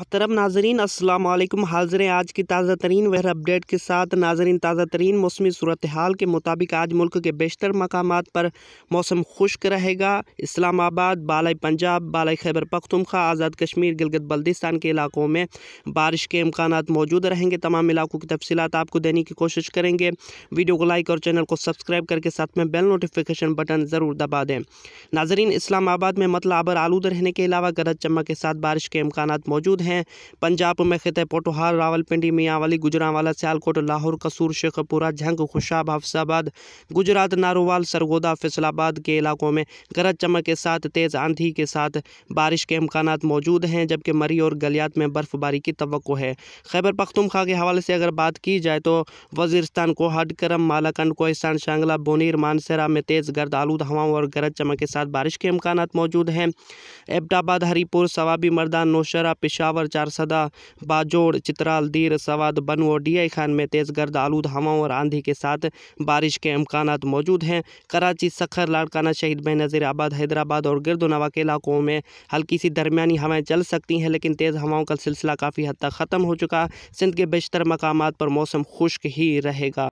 मोहतरम नाजरीन अस्सलाम वालेकुम हाजिर आज की ताज़ा तरीन वेदर अपडेट के साथ नाजरीन ताज़ा तरीन मौसमी सूरत हाल के मुताबिक आज मुल्क के बेशतर मकाम पर मौसम खुश्क रहेगा इस्लामाबाद बालाई पंजाब बालाई खैबर पख्तनख्वा आज़ाद कश्मीर गिलगित बल्दिस्तान के इलाकों में बारिश के इम्कान मौजूद रहेंगे तमाम इलाकों की तफसीत आपको देने की कोशिश करेंगे वीडियो को लाइक और चैनल को सब्सक्राइब करके साथ में बेल नोटिफिकेशन बटन ज़रूर दबा दें नाजरीन इस्लामाबाद में मतलब आबर आलूद रहने के अलावा गरज चमक के साथ बारिश के इम्कान मौजूद हैं हैं पंजाब में खत पोटोहार रावलपिंडी मियाँवाली गुजरावाला सियालकोट लाहौर कसूर शेखपुरा झंग खुशाब हफ्साबाद गुजरात नारोवाल सरगोदा फैसलाबाद के इलाकों में गरज चमक के साथ तेज़ आंधी के साथ बारिश के अमकान मौजूद हैं जबकि मरी और गलियात में बर्फबारी की तो है खैबर पख्तुमखा के हवाले से अगर बात की जाए तो वजीरस्तान को हडकरम मालाकंड कोहिस्तान शांगला बोनीर मानसरा में तेज़ गर्द आलूद हवाओं और गरज चमक के साथ बारिश के अमकान मौजूद हैं एबटाबाद हरीपुर सवाबी मर्दान नौशरा पिशावर चावर चारसदा बाजोड़ चित्राल दीर सवाद बन और डी खान में तेज़ गर्द आलूद हवाओं और आंधी के साथ बारिश के अमकान मौजूद हैं कराची सखर लाड़काना शहीद बह नज़ीर आबाद हैदराबाद और गिरदोनवा के इलाकों में हल्की सी दरमियानी हवाएं चल सकती हैं लेकिन तेज़ हवाओं का सिलसिला काफ़ी हद तक ख़त्म हो चुका सिंध के बेशतर मकाम पर मौसम खुश्क ही रहेगा